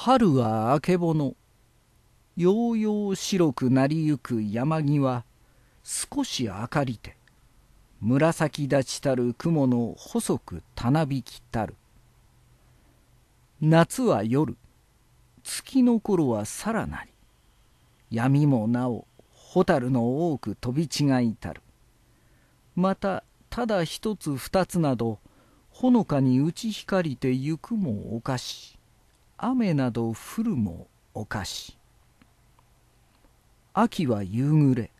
春はあけぼのようよう白くなりゆく山際少し明かりて紫立ちたる雲の細くたなびきたる夏は夜月の頃はさらなり闇もなお蛍の多く飛び違いたるまたただ一つ二つなどほのかに打ち光りてゆくもおかしい雨など降るもおかし秋は夕暮れ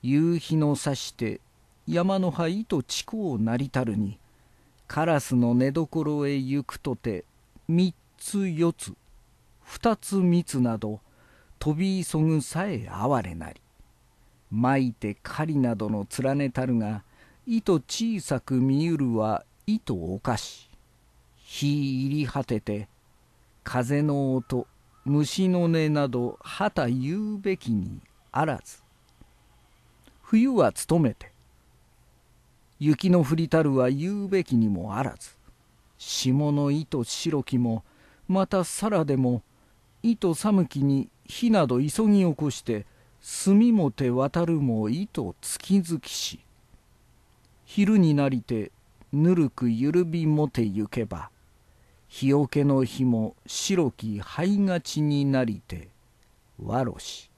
夕日のさして山の葉糸地高なりたるにカラスの寝所へ行くとて三つ四つ二つ三つなど飛び急ぐさえ哀れなりまいて狩りなどの連ねたるが糸小さく見ゆるは糸おかし日入り果てて風の音虫の音など旗言うべきにあらず冬は努めて雪の降りたるは言うべきにもあらず霜の糸白きもまたさらでも糸寒きに火など急ぎ起こして炭もて渡るも糸月月し昼になりてぬるくゆるびもてゆけば日よけの日も白き灰がちになりてわろし